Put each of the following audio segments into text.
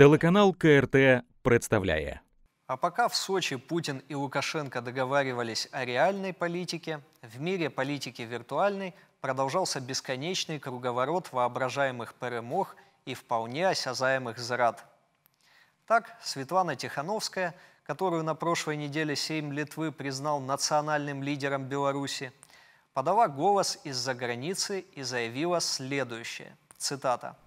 Телеканал КРТ представляет. А пока в Сочи Путин и Лукашенко договаривались о реальной политике, в мире политики виртуальной продолжался бесконечный круговорот воображаемых перемог и вполне осязаемых зрад. Так, Светлана Тихановская, которую на прошлой неделе Сейм Литвы признал национальным лидером Беларуси, подала голос из-за границы и заявила следующее, цитата –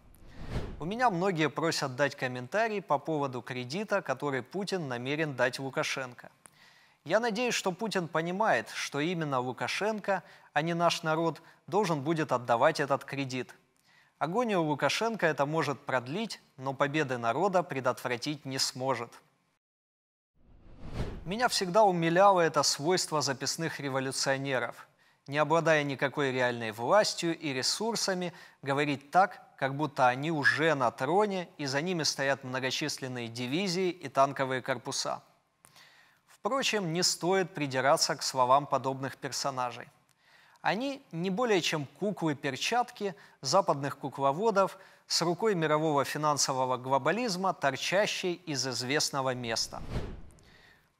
у меня многие просят дать комментарий по поводу кредита, который Путин намерен дать Лукашенко. Я надеюсь, что Путин понимает, что именно Лукашенко, а не наш народ, должен будет отдавать этот кредит. Агонию Лукашенко это может продлить, но победы народа предотвратить не сможет. Меня всегда умиляло это свойство записных революционеров. Не обладая никакой реальной властью и ресурсами, говорить так, как будто они уже на троне, и за ними стоят многочисленные дивизии и танковые корпуса. Впрочем, не стоит придираться к словам подобных персонажей. Они не более чем куклы-перчатки западных кукловодов с рукой мирового финансового глобализма, торчащей из известного места.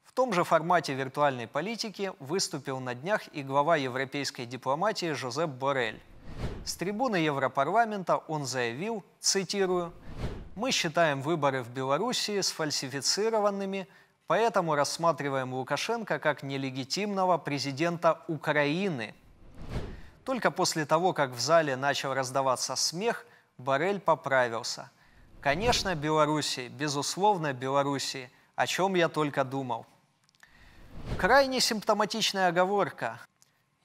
В том же формате виртуальной политики выступил на днях и глава европейской дипломатии Жозеп Борель. С трибуны Европарламента он заявил, цитирую, «Мы считаем выборы в Белоруссии сфальсифицированными, поэтому рассматриваем Лукашенко как нелегитимного президента Украины». Только после того, как в зале начал раздаваться смех, Барель поправился. «Конечно, Белоруссии, безусловно, Белоруссии, о чем я только думал». Крайне симптоматичная оговорка.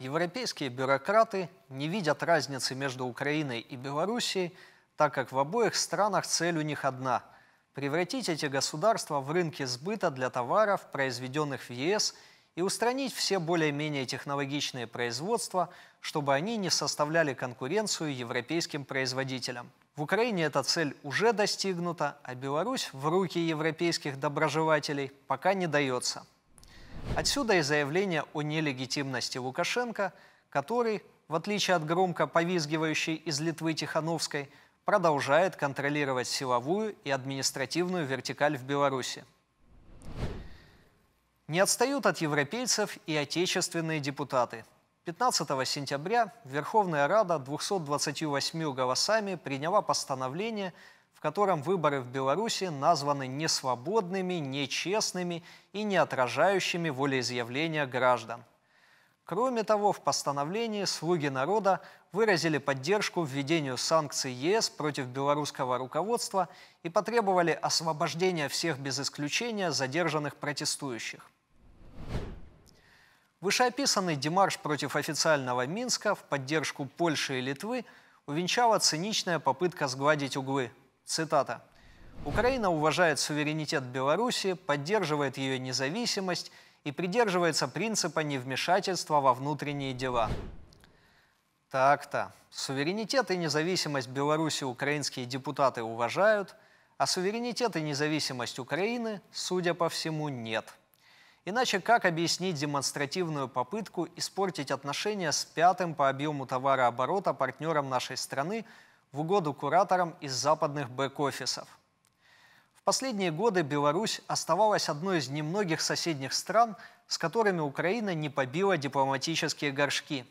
Европейские бюрократы не видят разницы между Украиной и Белоруссией, так как в обоих странах цель у них одна – превратить эти государства в рынки сбыта для товаров, произведенных в ЕС, и устранить все более-менее технологичные производства, чтобы они не составляли конкуренцию европейским производителям. В Украине эта цель уже достигнута, а Беларусь в руки европейских доброжелателей пока не дается – Отсюда и заявление о нелегитимности Лукашенко, который, в отличие от громко повизгивающей из Литвы Тихановской, продолжает контролировать силовую и административную вертикаль в Беларуси. Не отстают от европейцев и отечественные депутаты. 15 сентября Верховная Рада 228 голосами приняла постановление – в котором выборы в Беларуси названы несвободными, нечестными и не отражающими волеизъявления граждан. Кроме того, в постановлении «Слуги народа» выразили поддержку введению санкций ЕС против белорусского руководства и потребовали освобождения всех без исключения задержанных протестующих. Вышеописанный демарш против официального Минска в поддержку Польши и Литвы увенчала циничная попытка сгладить углы – Цитата. «Украина уважает суверенитет Беларуси, поддерживает ее независимость и придерживается принципа невмешательства во внутренние дела». Так-то. Суверенитет и независимость Беларуси украинские депутаты уважают, а суверенитет и независимость Украины, судя по всему, нет. Иначе как объяснить демонстративную попытку испортить отношения с пятым по объему товарооборота партнером нашей страны в угоду кураторам из западных бэк-офисов. В последние годы Беларусь оставалась одной из немногих соседних стран, с которыми Украина не побила дипломатические горшки.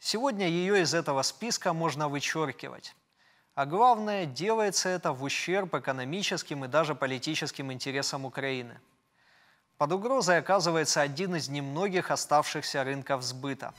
Сегодня ее из этого списка можно вычеркивать. А главное, делается это в ущерб экономическим и даже политическим интересам Украины. Под угрозой оказывается один из немногих оставшихся рынков сбыта.